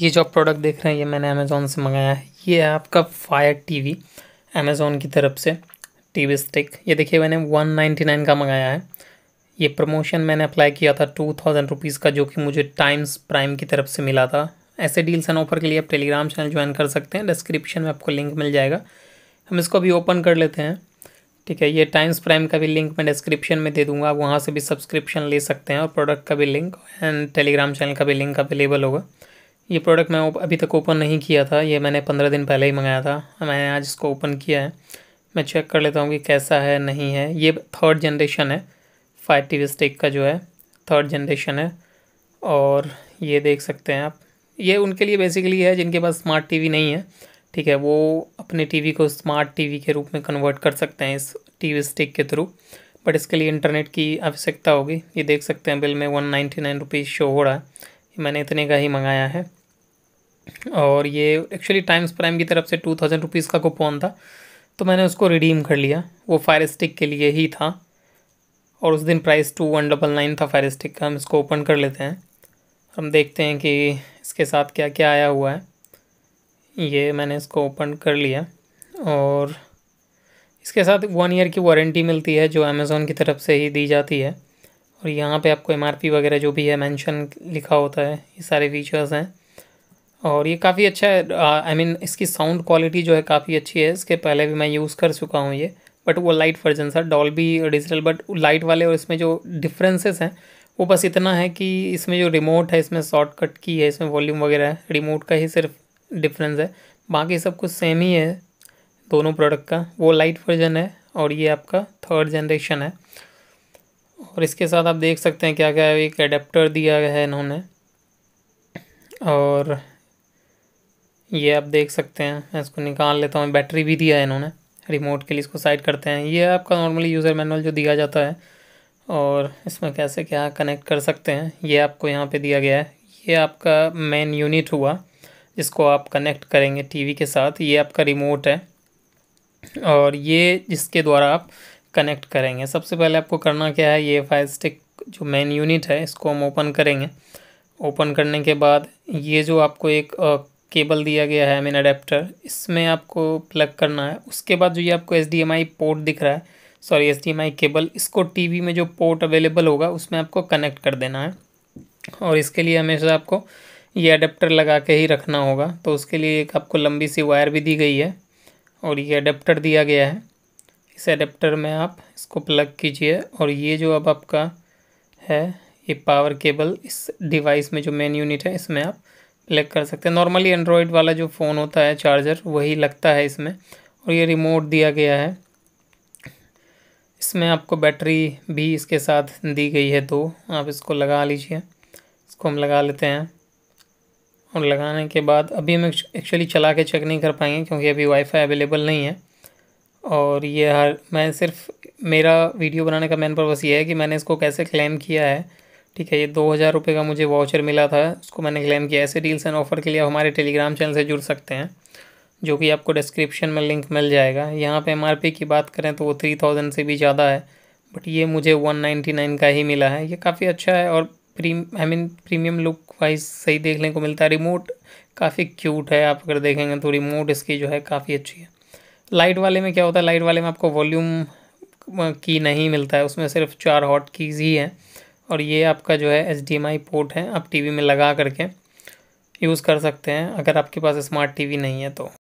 ये जो आप प्रोडक्ट देख रहे हैं ये मैंने अमेज़ोन से मंगाया है ये है आपका फायर टीवी अमेज़ोन की तरफ से टीवी स्टिक ये देखिए मैंने वन नाइन्टी नाइन का मंगाया है ये प्रमोशन मैंने अप्लाई किया था टू थाउजेंड रुपीज़ का जो कि मुझे टाइम्स प्राइम की तरफ से मिला था ऐसे डील्स एंड ऑफर के लिए आप टेलीग्राम चैनल ज्वाइन कर सकते हैं डिस्क्रिप्शन में आपको लिंक मिल जाएगा हम इसको अभी ओपन कर लेते हैं ठीक है ये टाइम्स प्राइम का भी लिंक मैं डिस्क्रिप्शन में दे दूंगा आप वहाँ से भी सब्सक्रिप्शन ले सकते हैं और प्रोडक्ट का भी लिंक एंड टेलीग्राम चैनल का भी लिंक अवेलेबल होगा ये प्रोडक्ट मैं अभी तक ओपन नहीं किया था ये मैंने पंद्रह दिन पहले ही मंगाया था मैंने आज इसको ओपन किया है मैं चेक कर लेता हूँ कि कैसा है नहीं है ये थर्ड जनरेशन है फाइव टी वी स्टिक का जो है थर्ड जनरेशन है और ये देख सकते हैं आप ये उनके लिए बेसिकली है जिनके पास स्मार्ट टीवी नहीं है ठीक है वो अपने टीवी को स्मार्ट टीवी के रूप में कन्वर्ट कर सकते हैं इस टीवी स्टिक के थ्रू बट इसके लिए इंटरनेट की आवश्यकता होगी ये देख सकते हैं बिल में one ninety nine rupees show हो रहा है मैंने इतने का ही मंगाया है और ये एक्चुअली टाइम्स प्राइम की तरफ से टू थाउजेंड रुपीज़ का कूपन था तो मैंने उसको रिडीम कर लिया वो फायर स्टिक के लिए ही था और उस दिन price two one double nine था फायर स्टिक का हम इसको ओपन कर लेते हैं हम देखते हैं कि इसके साथ क्या क्या आया हुआ है ये मैंने इसको ओपन कर लिया और इसके साथ वन ईयर की वारंटी मिलती है जो अमेज़ोन की तरफ से ही दी जाती है और यहाँ पे आपको एम वगैरह जो भी है मेंशन लिखा होता है ये सारे फीचर्स हैं और ये काफ़ी अच्छा है आई मीन इसकी साउंड क्वालिटी जो है काफ़ी अच्छी है इसके पहले भी मैं यूज़ कर चुका हूँ ये बट वो लाइट वर्जन सर Dolby digital but light वाले और इसमें जो डिफरेंसेस हैं वो बस इतना है कि इसमें जो रिमोट है इसमें शॉर्टकट की है इसमें वॉल्यूम वगैरह है रिमोट का ही सिर्फ डिफरेंस है बाकी सब कुछ सेम ही है दोनों प्रोडक्ट का वो लाइट वर्जन है और ये आपका थर्ड जनरेशन है और इसके साथ आप देख सकते हैं क्या क्या है एक अडेप्टर दिया गया है इन्होंने और ये आप देख सकते हैं इसको निकाल लेता हूँ बैटरी भी दिया है इन्होंने रिमोट के लिए इसको साइड करते हैं ये आपका नॉर्मली यूज़र मैनुअल जो दिया जाता है और इसमें कैसे क्या कनेक्ट कर सकते हैं ये आपको यहाँ पे दिया गया है ये आपका मेन यूनिट हुआ जिसको आप कनेक्ट करेंगे टीवी के साथ ये आपका रिमोट है और ये जिसके द्वारा आप कनेक्ट करेंगे सबसे पहले आपको करना क्या है ये फायर स्टिक जो मेन यूनिट है इसको हम ओपन करेंगे ओपन करने के बाद ये जो आपको एक केबल दिया गया है मेन अडेप्टर इसमें आपको प्लग करना है उसके बाद जो ये आपको एस पोर्ट दिख रहा है सॉरी एस केबल इसको टीवी में जो पोर्ट अवेलेबल होगा उसमें आपको कनेक्ट कर देना है और इसके लिए हमेशा आपको ये अडेप्टर लगा के ही रखना होगा तो उसके लिए एक आपको लंबी सी वायर भी दी गई है और ये अडेप्टर दिया गया है इस अडेप्टर में आप इसको प्लग कीजिए और ये जो अब आपका है ये पावर केबल इस डिवाइस में जो मेन यूनिट है इसमें आप प्लग कर सकते हैं नॉर्मली एंड्रॉयड वाला जो फ़ोन होता है चार्जर वही लगता है इसमें और ये रिमोट दिया गया है इसमें आपको बैटरी भी इसके साथ दी गई है दो तो आप इसको लगा लीजिए इसको हम लगा लेते हैं और लगाने के बाद अभी हम एक्चुअली चला के चेक नहीं कर पाएंगे क्योंकि अभी वाईफाई अवेलेबल नहीं है और ये हर मैं सिर्फ मेरा वीडियो बनाने का मेन पर्पस ये है कि मैंने इसको कैसे क्लेम किया है ठीक है ये दो हज़ार रुपये का मुझे वाउचर मिला था उसको मैंने क्लेम किया ऐसे डील्स एंड ऑफर के लिए हमारे टेलीग्राम चैनल से जुड़ सकते हैं जो कि आपको डिस्क्रिप्शन में लिंक मिल जाएगा यहाँ पे एमआरपी की बात करें तो वो थ्री थाउजेंड से भी ज़्यादा है बट ये मुझे वन नाइन्टी नाइन का ही मिला है ये काफ़ी अच्छा है और प्रीम I mean premium look wise सही देखने को मिलता है रिमोट काफ़ी क्यूट है आप अगर देखेंगे तो रिमोट इसकी जो है काफ़ी अच्छी है लाइट वाले में क्या होता है लाइट वाले में आपको वॉल्यूम की नहीं मिलता है उसमें सिर्फ चार हॉट कीज़ ही हैं और ये आपका जो है एच पोर्ट है आप टीवी में लगा करके यूज़ कर सकते हैं अगर आपके पास स्मार्ट टीवी नहीं है तो